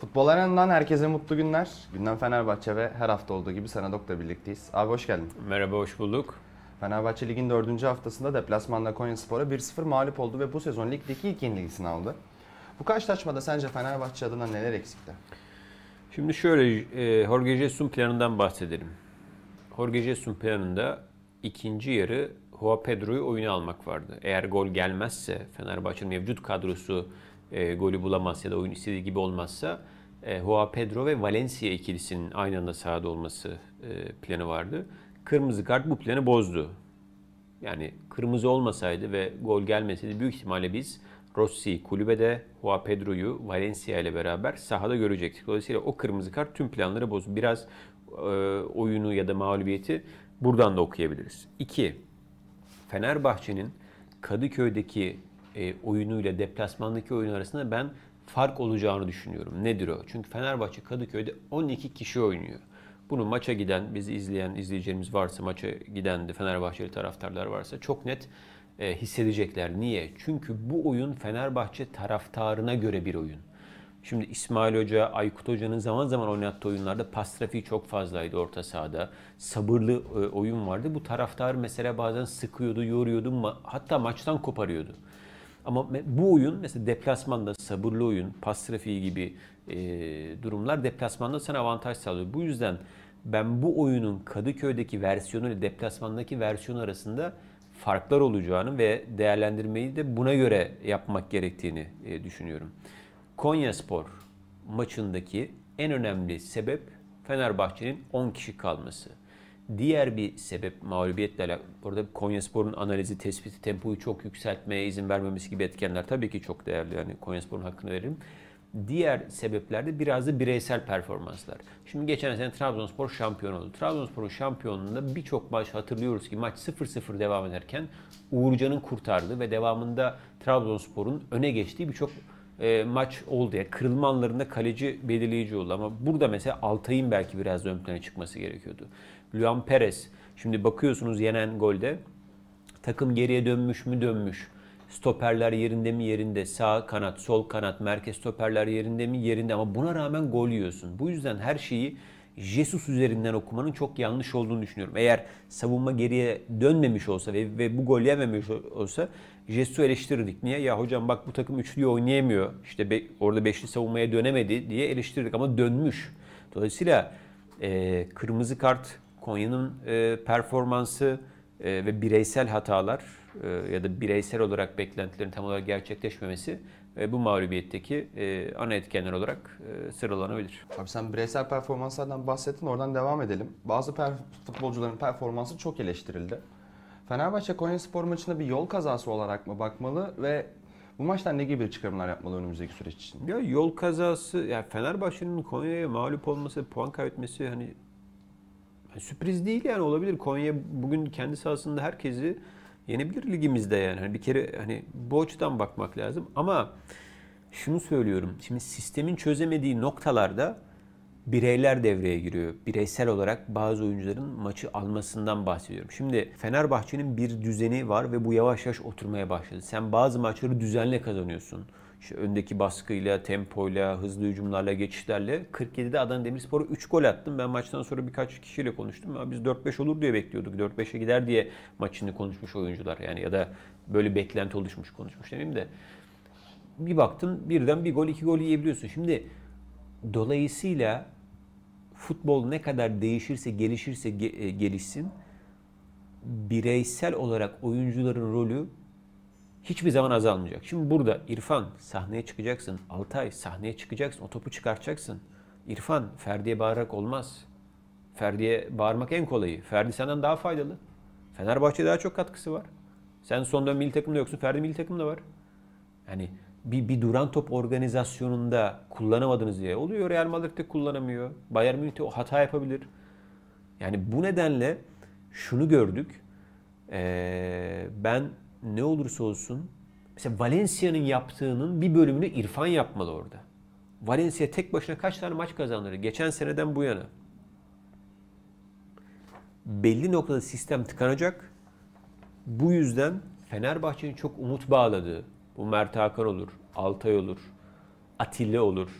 Futbol Arena'dan herkese mutlu günler. Gündem Fenerbahçe ve her hafta olduğu gibi Senadok'la birlikteyiz. Abi hoş geldin. Merhaba, hoş bulduk. Fenerbahçe Lig'in 4. haftasında deplasmanda Konyaspor'a 1-0 mağlup oldu ve bu sezon ligdeki ilk yenilgisini aldı. Bu karşılaşmada sence Fenerbahçe adına neler eksikti? Şimdi şöyle e, Jorge Jesus planından bahsedelim. Jorge Jesus planında ikinci yarı Hua Pedro'yu oyuna almak vardı. Eğer gol gelmezse Fenerbahçe'nin mevcut kadrosu e, golü bulamaz ya da oyun istediği gibi olmazsa e, Juan Pedro ve Valencia ikilisinin aynı anda sahada olması e, planı vardı. Kırmızı kart bu planı bozdu. Yani kırmızı olmasaydı ve gol gelmeseydi büyük ihtimalle biz Rossi kulübede Hua Pedro'yu Valencia ile beraber sahada görecektik. Dolayısıyla o kırmızı kart tüm planları bozdu. Biraz e, oyunu ya da mağlubiyeti buradan da okuyabiliriz. 2. Fenerbahçe'nin Kadıköy'deki e, oyunuyla deplasmandaki oyun arasında ben fark olacağını düşünüyorum. Nedir o? Çünkü Fenerbahçe Kadıköy'de 12 kişi oynuyor. Bunu maça giden, bizi izleyen izleyicilerimiz varsa, maça giden de Fenerbahçeli taraftarlar varsa çok net e, hissedecekler. Niye? Çünkü bu oyun Fenerbahçe taraftarına göre bir oyun. Şimdi İsmail Hoca, Aykut Hoca'nın zaman zaman oynattığı oyunlarda pas trafiği çok fazlaydı orta sahada. Sabırlı e, oyun vardı. Bu taraftar mesela bazen sıkıyordu, yoruyordu. Hatta maçtan koparıyordu. Ama bu oyun mesela deplasmanda sabırlı oyun, pas trafiği gibi e, durumlar deplasmanda sana avantaj sağlıyor. Bu yüzden ben bu oyunun Kadıköy'deki versiyonu ile deplasmandaki versiyon arasında farklar olacağını ve değerlendirmeyi de buna göre yapmak gerektiğini e, düşünüyorum. Konyaspor maçındaki en önemli sebep Fenerbahçe'nin 10 kişi kalması. Diğer bir sebep mağlubiyetle alakalı. Burada Konyaspor'un analizi, tespiti, tempoyu çok yükseltmeye izin vermemesi gibi etkenler tabii ki çok değerli. Yani Konyaspor'un hakkını veririm. Diğer sebeplerde biraz da bireysel performanslar. Şimdi geçen sene Trabzonspor şampiyon oldu. Trabzonspor'un şampiyonluğunda birçok maç hatırlıyoruz ki maç 0-0 devam ederken Uğurcan'ın kurtardı ve devamında Trabzonspor'un öne geçtiği birçok e, maç oldu. Yani kırılma anlarında kaleci belirleyici oldu ama burada mesela Altay'ın belki biraz ön plana çıkması gerekiyordu. Luan Perez. Şimdi bakıyorsunuz yenen golde takım geriye dönmüş mü dönmüş. Stoperler yerinde mi yerinde, sağ kanat, sol kanat, merkez stoperler yerinde mi yerinde ama buna rağmen gol yiyorsun. Bu yüzden her şeyi Jesus üzerinden okumanın çok yanlış olduğunu düşünüyorum. Eğer savunma geriye dönmemiş olsa ve, ve bu gol yememiş olsa Jesus'u eleştirirdik. Niye? Ya hocam bak bu takım üçlü oynayamıyor. İşte be, orada beşli savunmaya dönemedi diye eleştirdik ama dönmüş. Dolayısıyla e, kırmızı kart Konya'nın e, performansı e, ve bireysel hatalar e, ya da bireysel olarak beklentilerin tam olarak gerçekleşmemesi e, bu mağlubiyetteki e, ana etkenler olarak e, sıralanabilir. Abi sen bireysel performanslardan bahsettin oradan devam edelim. Bazı per futbolcuların performansı çok eleştirildi. Fenerbahçe Konya Spor maçında bir yol kazası olarak mı bakmalı ve bu maçtan ne gibi çıkarımlar yapmalı önümüzdeki süreç için? Ya yol kazası, yani Fenerbahçe'nin Konya'ya mağlup olması, puan kaybetmesi hani sürpriz değil yani olabilir. Konya bugün kendi sahasında herkesi yenebilir ligimizde yani. Hani bir kere hani bu açıdan bakmak lazım ama şunu söylüyorum. Şimdi sistemin çözemediği noktalarda bireyler devreye giriyor. Bireysel olarak bazı oyuncuların maçı almasından bahsediyorum. Şimdi Fenerbahçe'nin bir düzeni var ve bu yavaş yavaş oturmaya başladı. Sen bazı maçları düzenle kazanıyorsun işte öndeki baskıyla, tempoyla, hızlı hücumlarla, geçişlerle 47'de Adana Demirspor'a 3 gol attım. Ben maçtan sonra birkaç kişiyle konuştum. Ya biz 4-5 olur diye bekliyorduk. 4-5'e gider diye maçını konuşmuş oyuncular. Yani ya da böyle beklenti oluşmuş konuşmuş demeyeyim de. Bir baktın birden bir gol, iki gol yiyebiliyorsun. Şimdi dolayısıyla futbol ne kadar değişirse, gelişirse e, gelişsin bireysel olarak oyuncuların rolü hiçbir zaman azalmayacak. Şimdi burada İrfan sahneye çıkacaksın. Altay sahneye çıkacaksın. O topu çıkartacaksın. İrfan Ferdi'ye bağırarak olmaz. Ferdi'ye bağırmak en kolayı. Ferdi senden daha faydalı. Fenerbahçe daha çok katkısı var. Sen son dönem milli takımda yoksun. Ferdi milli takımda var. Yani bir, bir duran top organizasyonunda kullanamadınız diye oluyor. Real Madrid'de kullanamıyor. Bayern Münih'te o hata yapabilir. Yani bu nedenle şunu gördük. Ee, ben ne olursa olsun mesela Valencia'nın yaptığının bir bölümünü İrfan yapmalı orada. Valencia tek başına kaç tane maç kazandı geçen seneden bu yana. Belli noktada sistem tıkanacak. Bu yüzden Fenerbahçe'nin çok umut bağladığı, bu Mert Hakan olur, Altay olur, Atilla olur,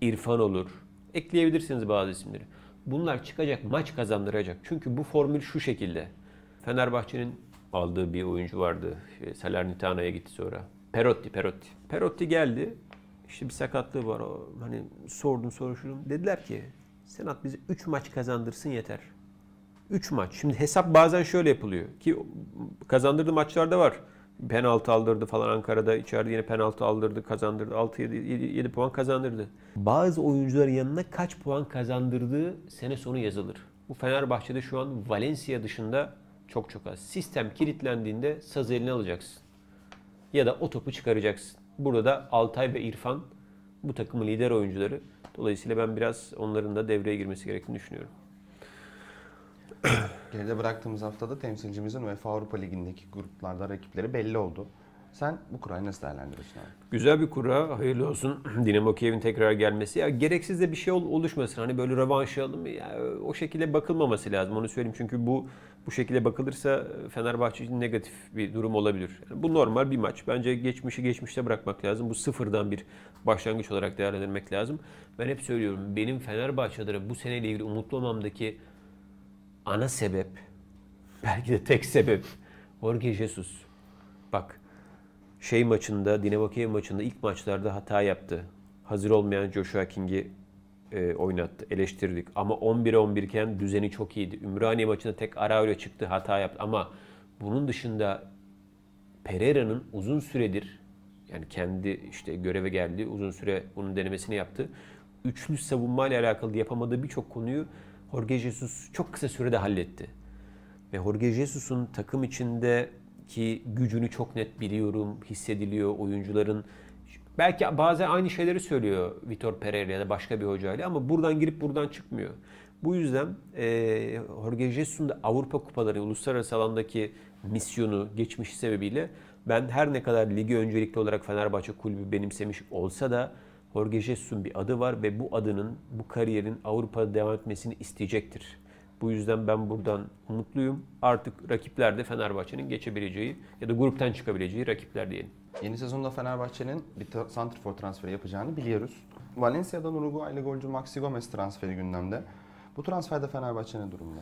İrfan olur. Ekleyebilirsiniz bazı isimleri. Bunlar çıkacak, maç kazandıracak. Çünkü bu formül şu şekilde. Fenerbahçe'nin aldığı bir oyuncu vardı. Ee, Salernitano'ya gitti sonra. Perotti, Perotti. Perotti geldi. İşte bir sakatlığı var. O, hani sordum soruşturdum. Dediler ki Senat bize 3 maç kazandırsın yeter. 3 maç. Şimdi hesap bazen şöyle yapılıyor ki kazandırdığı maçlarda var. Penaltı aldırdı falan Ankara'da içeride yine penaltı aldırdı, kazandırdı. 6 7, 7 puan kazandırdı. Bazı oyuncuların yanına kaç puan kazandırdığı sene sonu yazılır. Bu Fenerbahçe'de şu an Valencia dışında çok çok az. Sistem kilitlendiğinde saz eline alacaksın. Ya da o topu çıkaracaksın. Burada da Altay ve İrfan bu takımın lider oyuncuları. Dolayısıyla ben biraz onların da devreye girmesi gerektiğini düşünüyorum. Geride bıraktığımız haftada temsilcimizin UEFA Avrupa Ligi'ndeki gruplarda rakipleri belli oldu. Sen bu kurayı nasıl değerlendiriyorsun abi? Güzel bir kura. Hayırlı olsun. Dinamo Kiev'in tekrar gelmesi. Ya gereksiz de bir şey oluşmasın. Hani böyle rövanş alalım. Ya, o şekilde bakılmaması lazım. Onu söyleyeyim. Çünkü bu bu şekilde bakılırsa e, Fenerbahçe için negatif bir durum olabilir. Yani bu normal bir maç. Bence geçmişi geçmişte bırakmak lazım. Bu sıfırdan bir başlangıç olarak değerlendirmek lazım. Ben hep söylüyorum. Benim Fenerbahçelere bu seneyle ilgili umutlu olmamdaki ana sebep belki de tek sebep Jorge Jesus. Bak şey maçında, Dinamo Kiev maçında ilk maçlarda hata yaptı. Hazır olmayan Joshua King'i e, oynattı. Eleştirdik. Ama 11 11 iken düzeni çok iyiydi. Ümraniye maçında tek ara Arao'ya çıktı. Hata yaptı. Ama bunun dışında Pereira'nın uzun süredir yani kendi işte göreve geldi. Uzun süre bunun denemesini yaptı. Üçlü savunma alakalı yapamadığı birçok konuyu Jorge Jesus çok kısa sürede halletti. Ve Jorge Jesus'un takım içinde ki gücünü çok net biliyorum, hissediliyor oyuncuların. Belki bazen aynı şeyleri söylüyor Vitor Pereira ya da başka bir hocayla ama buradan girip buradan çıkmıyor. Bu yüzden e, Jorge Jesus'un da Avrupa Kupaları uluslararası alandaki misyonu geçmiş sebebiyle ben her ne kadar ligi öncelikli olarak Fenerbahçe kulübü benimsemiş olsa da Jorge Jesus'un bir adı var ve bu adının bu kariyerin Avrupa'da devam etmesini isteyecektir. Bu yüzden ben buradan umutluyum. Artık rakipler de Fenerbahçe'nin geçebileceği ya da gruptan çıkabileceği rakipler diyelim. Yeni sezonda Fenerbahçe'nin bir santrfor transferi yapacağını biliyoruz. Valencia'dan Uruguaylı golcü Maxi Gomez transferi gündemde. Bu transferde Fenerbahçe ne durumda?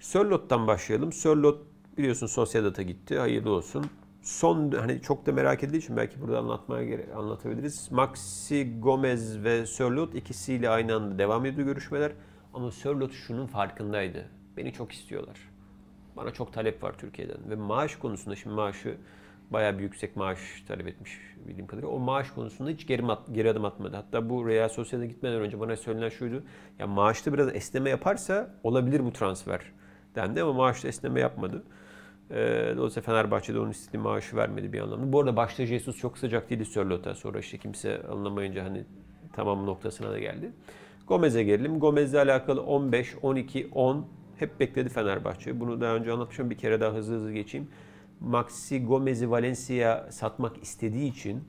Sörlot'tan başlayalım. Sörlot biliyorsun Sociedad'a gitti. Hayırlı olsun. Son hani çok da merak edildiği için belki burada anlatmaya gere- anlatabiliriz. Maxi Gomez ve Sörlot ikisiyle aynı anda devam ediyor görüşmeler. Ama Sörlot şunun farkındaydı. Beni çok istiyorlar. Bana çok talep var Türkiye'den. Ve maaş konusunda şimdi maaşı bayağı bir yüksek maaş talep etmiş bildiğim kadarıyla. O maaş konusunda hiç geri, at, geri adım atmadı. Hatta bu Real Sosyal'e gitmeden önce bana söylenen şuydu. Ya maaşta biraz esneme yaparsa olabilir bu transfer dendi ama maaşta esneme yapmadı. Ee, dolayısıyla Fenerbahçe'de onun istediği maaşı vermedi bir anlamda. Bu arada başta Jesus çok sıcak değildi Sörlot'a. Sonra işte kimse anlamayınca hani tamam noktasına da geldi. Gomez'e gelelim. Gomez'le alakalı 15, 12, 10 hep bekledi Fenerbahçe. Bunu daha önce anlatmışım. Bir kere daha hızlı hızlı geçeyim. Maxi Gomez'i Valencia satmak istediği için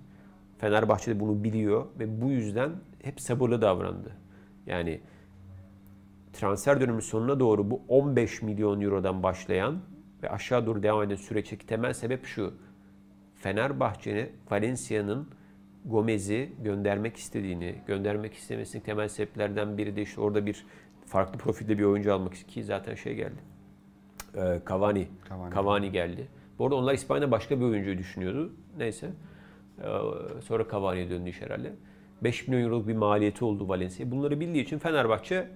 Fenerbahçe de bunu biliyor ve bu yüzden hep sabırlı davrandı. Yani transfer dönümü sonuna doğru bu 15 milyon eurodan başlayan ve aşağı doğru devam eden süreçteki temel sebep şu. Fenerbahçe'nin Valencia'nın Gomez'i göndermek istediğini, göndermek istemesinin temel sebeplerden biri de işte orada bir farklı profilde bir oyuncu almak ki zaten şey geldi. Ee, Cavani. Cavani. Cavani geldi. Bu arada onlar İspanya'da başka bir oyuncuyu düşünüyordu. Neyse. Ee, sonra Cavani'ye döndü iş herhalde. 5 milyon euroluk bir maliyeti oldu Valencia. Bunları bildiği için Fenerbahçe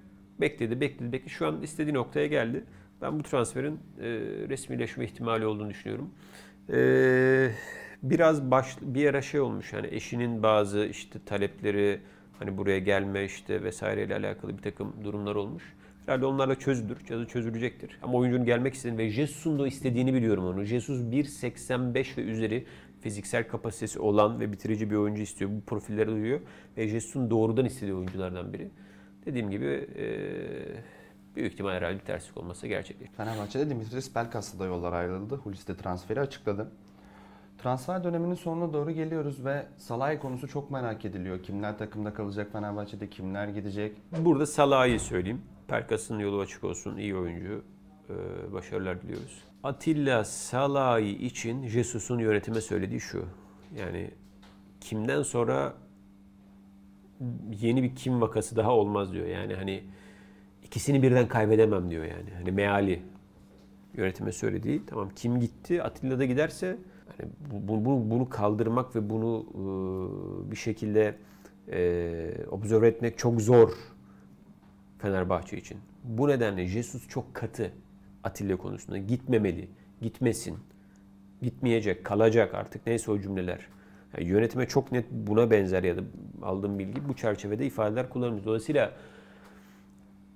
bekledi, bekledi, bekledi. Şu an istediği noktaya geldi. Ben bu transferin e, resmileşme ihtimali olduğunu düşünüyorum. Eee biraz baş, bir yere şey olmuş yani eşinin bazı işte talepleri hani buraya gelme işte vesaireyle alakalı bir takım durumlar olmuş. Herhalde onlarla çözülür. Çözü çözülecektir. Ama oyuncunun gelmek istediğini ve Jesus'un da istediğini biliyorum onu. Jesus 1.85 ve üzeri fiziksel kapasitesi olan ve bitirici bir oyuncu istiyor. Bu profilleri duyuyor. Ve Jesus'un doğrudan istediği oyunculardan biri. Dediğim gibi ee, büyük ihtimal herhalde bir terslik olması gerçek değil. Fenerbahçe'de Dimitris Pelkas da yollar ayrıldı. Hulusi transferi açıkladı. Transfer döneminin sonuna doğru geliyoruz ve Salah'ı konusu çok merak ediliyor. Kimler takımda kalacak Fenerbahçe'de, kimler gidecek? Burada Salah'ı söyleyeyim. Perkas'ın yolu açık olsun. iyi oyuncu. Ee, başarılar diliyoruz. Atilla Salah'ı için Jesus'un yönetime söylediği şu. Yani kimden sonra yeni bir kim vakası daha olmaz diyor. Yani hani ikisini birden kaybedemem diyor yani. Hani meali yönetime söylediği. Tamam kim gitti? Atilla da giderse yani bu, bu, bunu kaldırmak ve bunu e, bir şekilde e, observe etmek çok zor Fenerbahçe için. Bu nedenle Jesus çok katı Atilla konusunda. Gitmemeli, gitmesin, gitmeyecek, kalacak artık neyse o cümleler. Yani yönetime çok net buna benzer ya da aldığım bilgi bu çerçevede ifadeler kullanılıyor. Dolayısıyla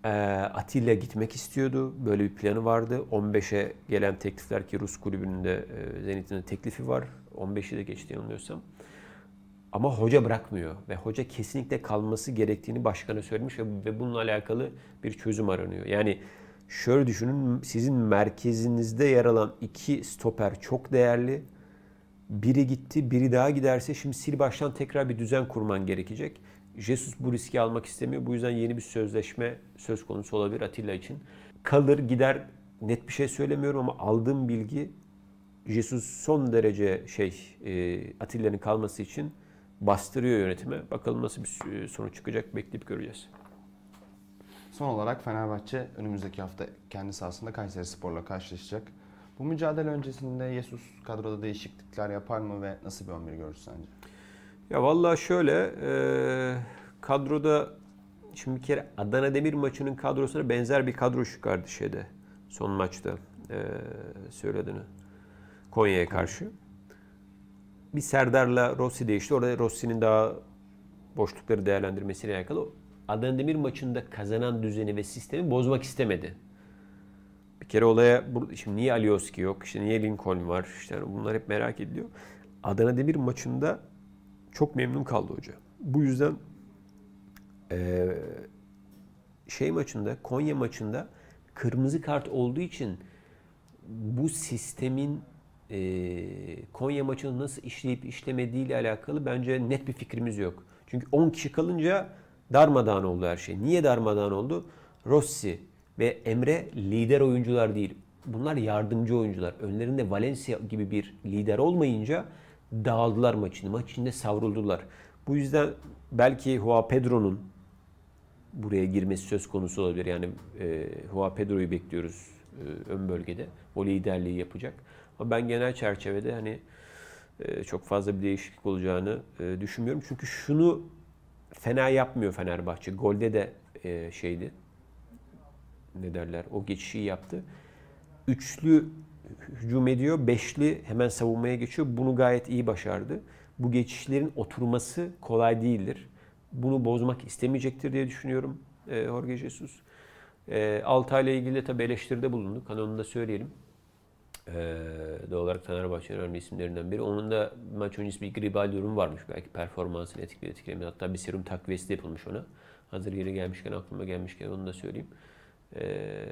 ee, Atilla gitmek istiyordu. Böyle bir planı vardı. 15'e gelen teklifler ki Rus kulübünün de e, Zenit'in de teklifi var. 15'i de geçti yanılıyorsam. Ama hoca bırakmıyor ve hoca kesinlikle kalması gerektiğini başkana söylemiş ve bununla alakalı bir çözüm aranıyor. Yani şöyle düşünün sizin merkezinizde yer alan iki stoper çok değerli. Biri gitti, biri daha giderse şimdi sil baştan tekrar bir düzen kurman gerekecek. Jesus bu riski almak istemiyor. Bu yüzden yeni bir sözleşme söz konusu olabilir Atilla için. Kalır gider net bir şey söylemiyorum ama aldığım bilgi Jesus son derece şey e, Atilla'nın kalması için bastırıyor yönetime. Bakalım nasıl bir e, sonuç çıkacak bekleyip göreceğiz. Son olarak Fenerbahçe önümüzdeki hafta kendi sahasında Kayseri Spor'la karşılaşacak. Bu mücadele öncesinde Jesus kadroda değişiklikler yapar mı ve nasıl bir 11 görür sence? Ya vallahi şöyle e, kadroda şimdi bir kere Adana Demir maçının kadrosuna benzer bir kadro çıkardı şeyde. Son maçta e, söylediğini. Konya'ya karşı. Bir Serdar'la Rossi değişti. Orada Rossi'nin daha boşlukları değerlendirmesiyle alakalı. Adana Demir maçında kazanan düzeni ve sistemi bozmak istemedi. Bir kere olaya şimdi niye Alioski yok, işte niye Lincoln var, işte bunlar hep merak ediliyor. Adana Demir maçında çok memnun kaldı hoca. Bu yüzden e, şey maçında, Konya maçında kırmızı kart olduğu için bu sistemin e, Konya maçını nasıl işleyip işlemediği ile alakalı bence net bir fikrimiz yok. Çünkü 10 kişi kalınca darmadağın oldu her şey. Niye darmadağın oldu? Rossi ve Emre lider oyuncular değil. Bunlar yardımcı oyuncular. Önlerinde Valencia gibi bir lider olmayınca dağıldılar maçın. Maç içinde savruldular. Bu yüzden belki Hua Pedro'nun buraya girmesi söz konusu olabilir. Yani e, Hua Pedro'yu bekliyoruz e, ön bölgede. O liderliği yapacak. Ama ben genel çerçevede hani e, çok fazla bir değişiklik olacağını e, düşünmüyorum. Çünkü şunu fena yapmıyor Fenerbahçe. Golde de e, şeydi. Ne derler? O geçişi yaptı. Üçlü hücum ediyor. Beşli hemen savunmaya geçiyor. Bunu gayet iyi başardı. Bu geçişlerin oturması kolay değildir. Bunu bozmak istemeyecektir diye düşünüyorum e, Jorge Jesus. E, Altay ile ilgili de tabii eleştiride bulunduk. Hani söyleyelim. E, doğal olarak Fenerbahçe'nin önemli isimlerinden biri. Onun da maç öncesi bir gribal durum varmış. Belki performansını etkiledi, etkilemedi. Hatta bir serum takviyesi de yapılmış ona. Hazır yeri gelmişken, aklıma gelmişken onu da söyleyeyim. E,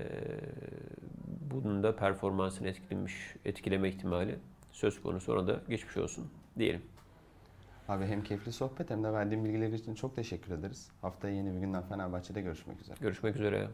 bunun da performansını etkilemiş, etkileme ihtimali söz konusu. Ona da geçmiş olsun diyelim. Abi hem keyifli sohbet hem de verdiğim bilgiler için çok teşekkür ederiz. Haftaya yeni bir günden Fenerbahçe'de görüşmek üzere. Görüşmek üzere.